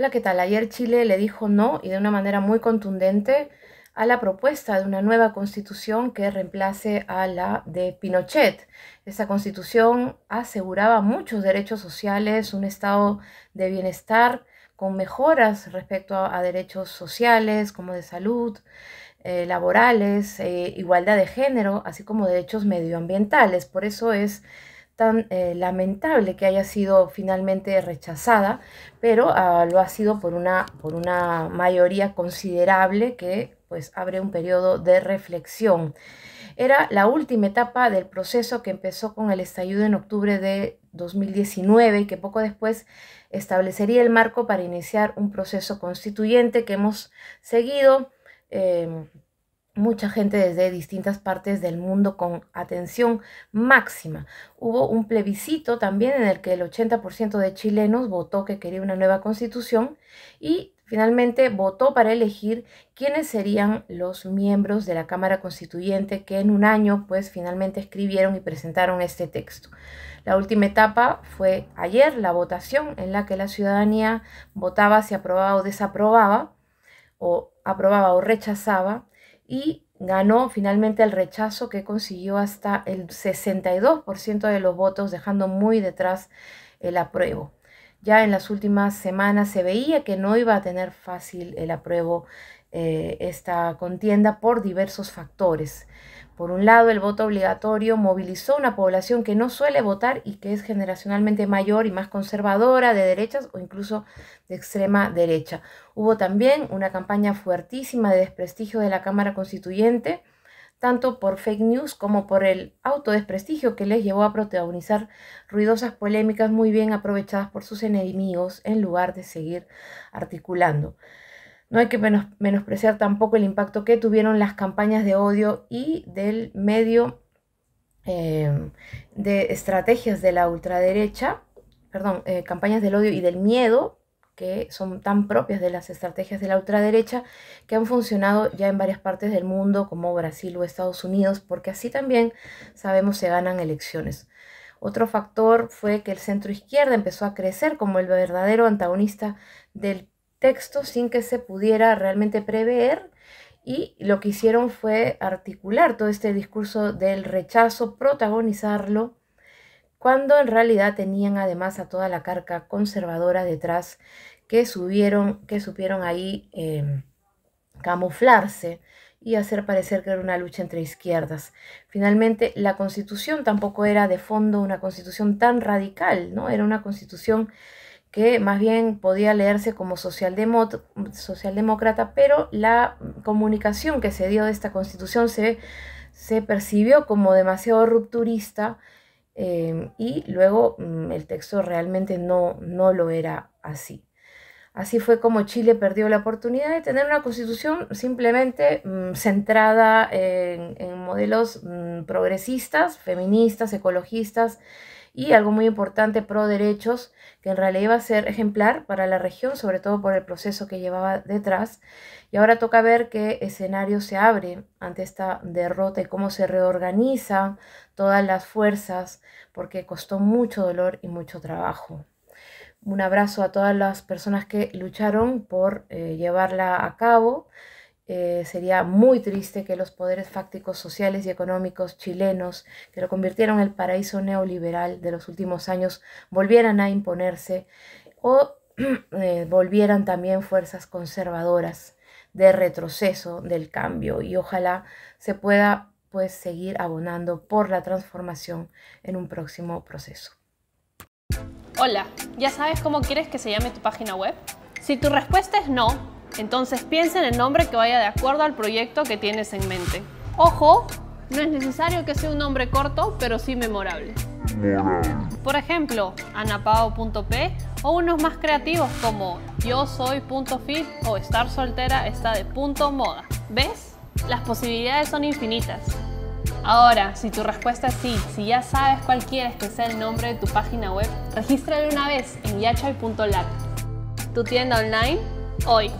Hola, ¿qué tal? Ayer Chile le dijo no y de una manera muy contundente a la propuesta de una nueva constitución que reemplace a la de Pinochet. Esa constitución aseguraba muchos derechos sociales, un estado de bienestar con mejoras respecto a, derechos sociales como de salud, eh, laborales, eh, igualdad de género, así como derechos medioambientales. Por eso es tan eh, lamentable que haya sido finalmente rechazada, pero ah, lo ha sido por una, por una mayoría considerable que pues abre un periodo de reflexión. Era la última etapa del proceso que empezó con el estallido en octubre de 2019 y que poco después establecería el marco para iniciar un proceso constituyente que hemos seguido. Em, mucha gente desde distintas partes del mundo con atención máxima. Hubo un plebiscito también en el que el 80% de chilenos votó que quería una nueva constitución y finalmente votó para elegir quiénes serían los miembros de la Cámara Constituyente que en un año pues finalmente escribieron y presentaron este texto. La última etapa fue ayer, la votación en la que la ciudadanía votaba si aprobaba o desaprobaba o aprobaba o rechazaba y ganó finalmente el rechazo que consiguió hasta el 62% de los votos, dejando muy detrás el apruebo. Ya en las últimas semanas se veía que no iba a tener fácil el apruebo eh, esta contienda por diversos factores. Por un lado, el voto obligatorio movilizó una población que no suele votar y que es generacionalmente mayor y más conservadora, de derechas o incluso de extrema derecha. Hubo también una campaña fuertísima de desprestigio de la Cámara Constituyente, tanto por fake news como por el autodesprestigio que les llevó a protagonizar ruidosas polémicas muy bien aprovechadas por sus enemigos en lugar de seguir articulando. No hay que menospreciar tampoco el impacto que tuvieron las campañas de odio y del medio em, de estrategias de la ultraderecha, perdón, eh, campañas del odio y del miedo que son tan propias de las estrategias de la ultraderecha que han funcionado ya en varias partes del mundo como Brasil o Estados Unidos, porque así también sabemos se ganan elecciones. Otro factor fue que el centro izquierda empezó a crecer como el verdadero antagonista del texto sin que se pudiera realmente prever y lo que hicieron fue articular todo este discurso del rechazo, protagonizarlo, cuando en realidad tenían además a toda la carga conservadora detrás que subieron, que supieron ahí em, camuflarse y hacer parecer que era una lucha entre izquierdas. Finalmente, la constitución tampoco era de fondo una constitución tan radical, ¿no? Era una constitución que más bien podía leerse como socialdemócrata, pero la comunicación que se dio de esta constitución se, se percibió como demasiado rupturista em, y luego mm, el texto realmente no, no lo era así. Así fue como Chile perdió la oportunidad de tener una constitución simplemente mm, centrada en, modelos mm, progresistas, feministas, ecologistas y algo muy importante pro derechos, que en realidad iba a ser ejemplar para la región, sobre todo por el proceso que llevaba detrás. Y ahora toca ver qué escenario se abre ante esta derrota y cómo se reorganizan todas las fuerzas, porque costó mucho dolor y mucho trabajo. Un abrazo a todas las personas que lucharon por eh, llevarla a cabo. Eh, sería muy triste que los poderes fácticos sociales y económicos chilenos, que lo convirtieron en el paraíso neoliberal de los últimos años, volvieran a imponerse o eh, volvieran también fuerzas conservadoras de retroceso del cambio y ojalá se pueda pues seguir abonando por la transformación en un próximo proceso. Hola, ¿ya sabes cómo quieres que se llame tu página web? Si tu respuesta es no, entonces piensa en el nombre que vaya de acuerdo al proyecto que tienes en mente. Ojo, no es necesario que sea un nombre corto, pero sí memorable. Por ejemplo, anapao.p o unos más creativos como yo soy.fit o estar soltera está de punto moda. ¿Ves? Las posibilidades son infinitas. Ahora, si tu respuesta es sí, si ya sabes cuál quieres que sea el nombre de tu página web, regístralo una vez en yachai.lat. tu tienda online, hoy.